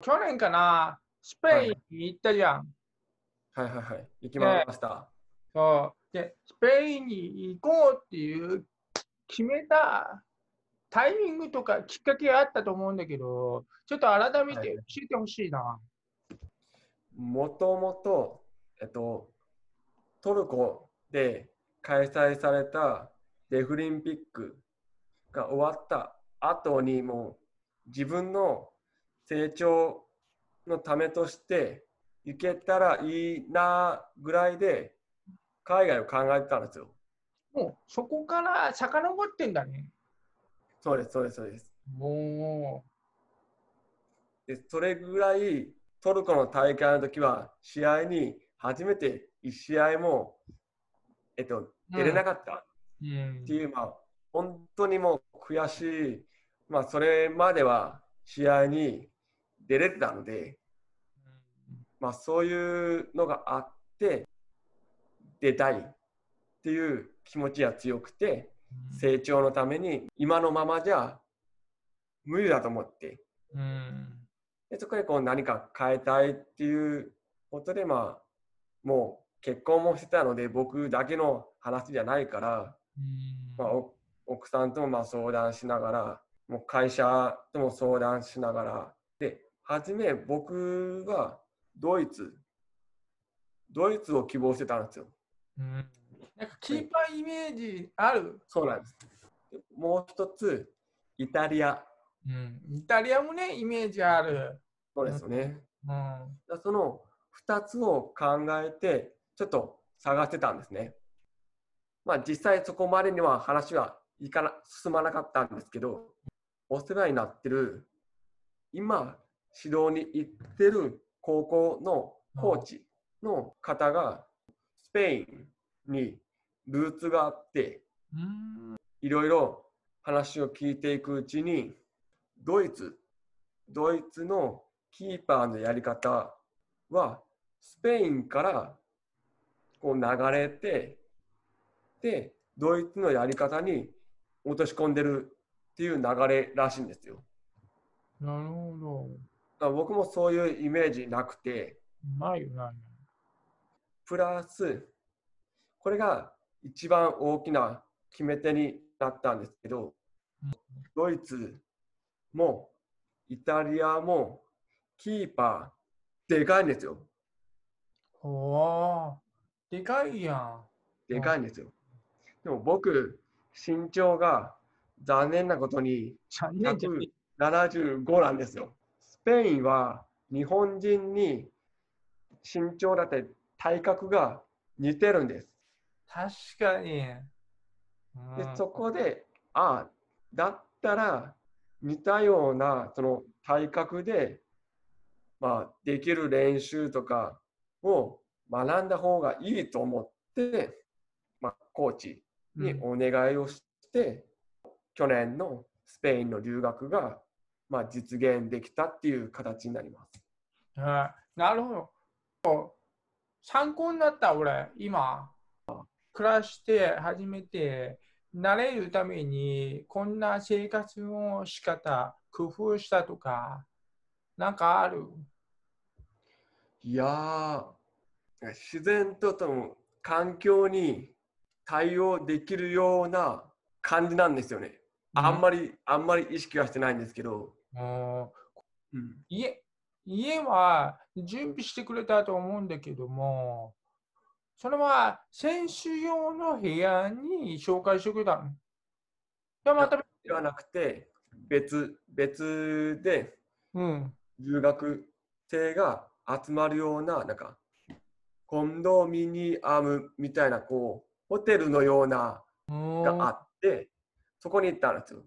去年かな、スペインに行ったじゃん。はい、はい、はいはい。行きました。そう。で、スペインに行こうっていう決めたタイミングとかきっかけがあったと思うんだけど、ちょっと改めて教えてほしいな。もともと、えっと、トルコで開催されたデフリンピックが終わった後にも自分の成長のためとして行けたらいいなぐらいで海外を考えてたんですよ。もうそこから遡ってんだね。そうです、そうです、そうです。うでそれぐらいトルコの大会の時は試合に初めて1試合も、えっと、出れなかったっていう、うん、まあ、本当にもう悔しい、まあ、それまでは試合に出れてたので、まあ、そういうのがあって出たいっていう気持ちが強くて成長のために今のままじゃ無理だと思って、うん、でそこでこう何か変えたいっていうことでまあもう結婚もしてたので僕だけの話じゃないから、うん、まあ、奥さんともま相談しながらもう会社とも相談しながら初め僕はドイツ、ドイツを希望してたんですよ。うん、なんかキーパーイメージあるそうなんです。もう一つ、イタリア。うん、イタリアもね、イメージある。そうですよね。うん、うん、その2つを考えて、ちょっと探してたんですね。まあ、実際そこまでには話はいかな進まなかったんですけど、お世話になってる、今、指導に行ってる高校のコーチの方がスペインにルーツがあっていろいろ話を聞いていくうちにドイツドイツのキーパーのやり方はスペインからこう流れてでドイツのやり方に落とし込んでるっていう流れらしいんですよ。なるほど。僕もそういうイメージなくて。ないなプラス、これが一番大きな決め手になったんですけど、ドイツもイタリアもキーパーでかいんですよ。おでかいやん。でかいんですよ。でも僕、身長が残念なことに175なんですよ。ペインは日本人に身長だって体格が似てるんです。確かに。うん、でそこで、ああ、だったら似たようなその体格で、まあ、できる練習とかを学んだ方がいいと思って、まあ、コーチにお願いをして、うん、去年のスペインの留学がまあ、実現できたっていう形になります。あなるほど。参考になった俺今暮らして初めて慣れるためにこんな生活の仕方工夫したとかなんかあるいや自然ととも環境に対応できるような感じなんですよね。あんまり、うん、あんまり意識はしてないんですけど、う、うん、家、家は準備してくれたと思うんだけども、それは選手用の部屋に紹介してくれたの。でまたではなくて、別、別で、うん、留学生が集まるような、なんか、コンドミニアムみたいな、こう、ホテルのような、があって、そこに行ったんですよ。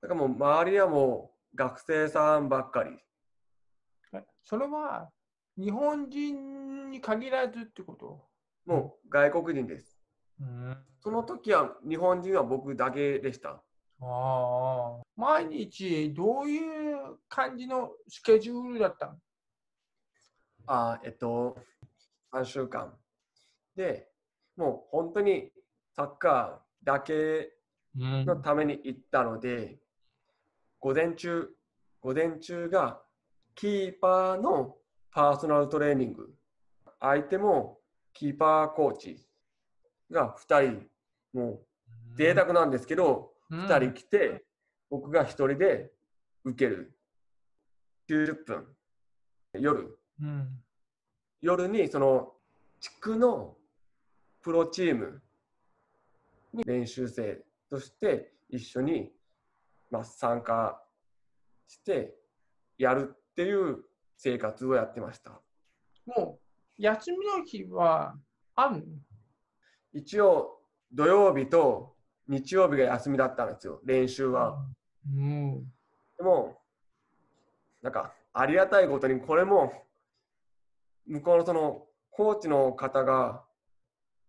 だからもう周りはもう学生さんばっかり。それは日本人に限らずってこともう外国人です。うん、その時は日本人は僕だけでした。ああ。毎日どういう感じのスケジュールだったああえっと、3週間。で、もう本当にサッカーだけのために行ったので、午前中、午前中がキーパーのパーソナルトレーニング、相手もキーパーコーチが2人、もう贅沢なんですけど、2人来て、僕が1人で受ける。90分、夜。うん、夜にその地区のプロチームに練習生として一緒にまあ、参加してやるっていう生活をやってました。もう休みの日はある一応土曜日と日曜日が休みだったんですよ練習は。うん、でもなんかありがたいことにこれも向こうのそのコーチの方が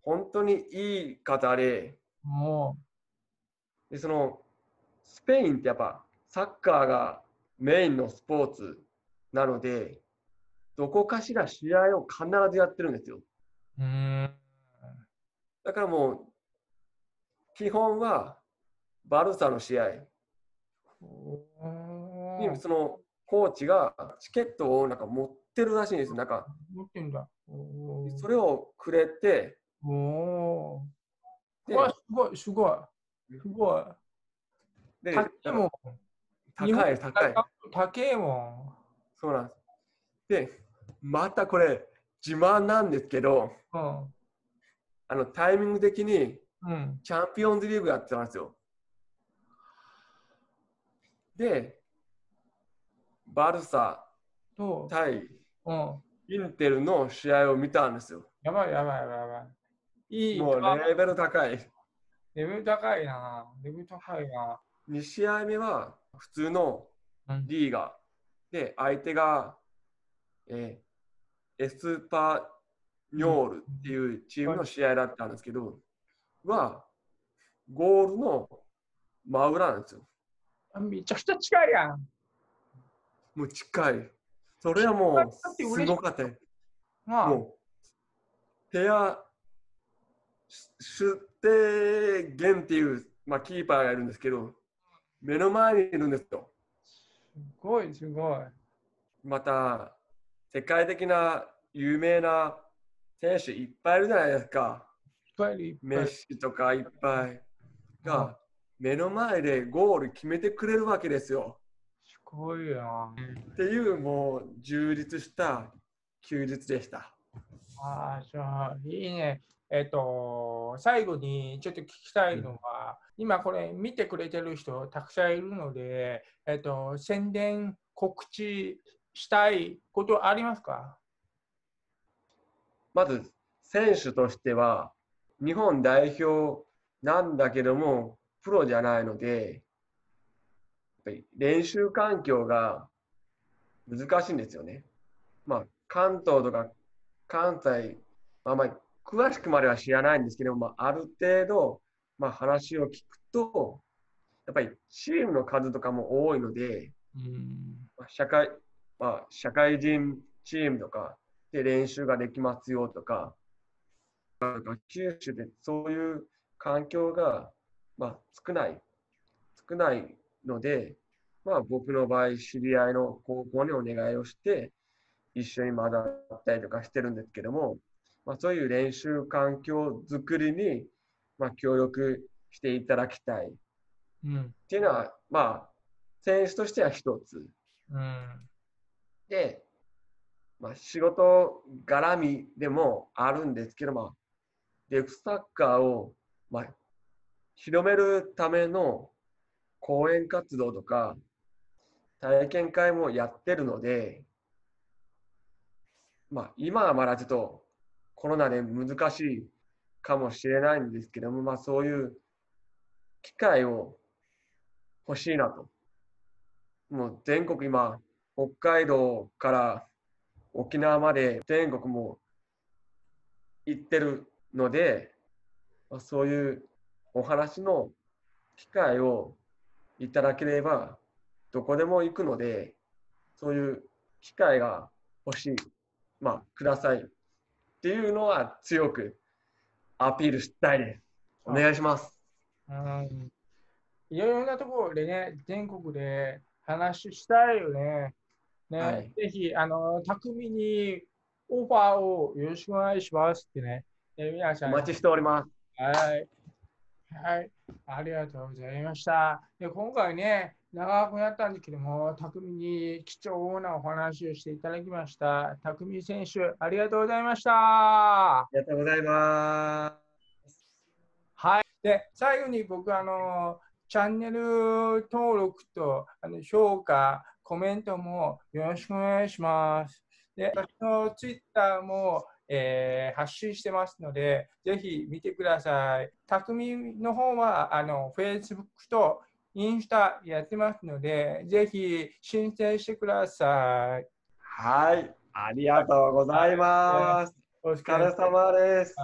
本当にいい方ででそのスペインってやっぱサッカーがメインのスポーツなので、どこかしら試合を必ずやってるんですよ。だからもう、基本はバルサの試合。そのコーチがチケットをなんか持ってるらしいんですなんか持ってんだそれをくれて。おお。すごい、すごい。すごい。で、高いもん。高い、高い。高いもん。そうなんです。で、またこれ、自慢なんですけど、うん、あのタイミング的に、チャンピオンズリーグやってたんですよ。で、バルサ対、うん、インテルの試合を見たんですよ。やばいやばいやばいやばい。いいもうレベル高い。レベル高いな。レベル高いな。2試合目は普通のリーガー、うん、で、相手が、えー、エスパニョールっていうチームの試合だったんですけど、は、ゴールの真裏なんですよ。めちゃくちゃ近いやん。もう近い。それはもう、すごかったもう、部屋シュテゲンっていう、まあ、キーパーがいるんですけど、目の前にいるんですよ。すごい、すごい。また、世界的な有名な選手いっぱいいるじゃないですか。いっぱいいっぱいメッシとかいっぱいが目の前でゴール決めてくれるわけですよ。すごいな。っていうもう充実した休日でした。ああ、ゃあいいね。えっ、と、最後にちょっと聞きたいのは、今これ見てくれてる人たくさんいるので、えっと、宣伝、告知したいことありますかまず、選手としては、日本代表なんだけども、プロじゃないので、やっぱり練習環境が難しいんですよね。まあ、関東とか関西、まあ、まあ詳しくまでは知らないんですけど、まあ、ある程度まあ、話を聞くと、やっぱりチームの数とかも多いので、ま社会、まあ、社会人チームとかで練習ができますよとか、九州でそういう環境が、まあ、少ない、少ないので、まあ、僕の場合、知り合いの高校にお願いをして、一緒に学ったりとかしてるんですけども、まあ、そういう練習環境づくりにまあ、協力していただきたい、うん、っていうのは、まあ、選手としては一つ。うん、で、まあ、仕事絡みでもあるんですけど、まあ、デフサッカーを、まあ、広めるための講演活動とか体験会もやってるので、まあ、今はまだちょっとコロナで難しいかもしれないんですけども、まあ、そういう機会を欲しいなと。もう全国今、北海道から沖縄まで全国も行ってるので、まあ、そういうお話の機会をいただければどこでも行くのでそういう機会が欲しい、まあ、くださいっていうのは強くアピールしたいです。お願いします。うん、いろいろなところでね、全国で話したいよね。ね、はい、ぜひ、あの、巧みにオファーをよろしくお願いしますってね。え皆さん、お待ちしております。はい。はい。ありがとうございました。で今回ね、長くなったんですけども、巧みに貴重なお話をしていただきました。匠選手、ありがとうございました。ありがとうございます。はい。で、最後に僕、あの、チャンネル登録とあの評価、コメントもよろしくお願いします。で、私のツイッターも、えー、発信してますので、ぜひ見てください。匠の方は、あの、Facebook とインスタやってますので、ぜひ申請してください。はい、ありがとうございます。お疲れ様です。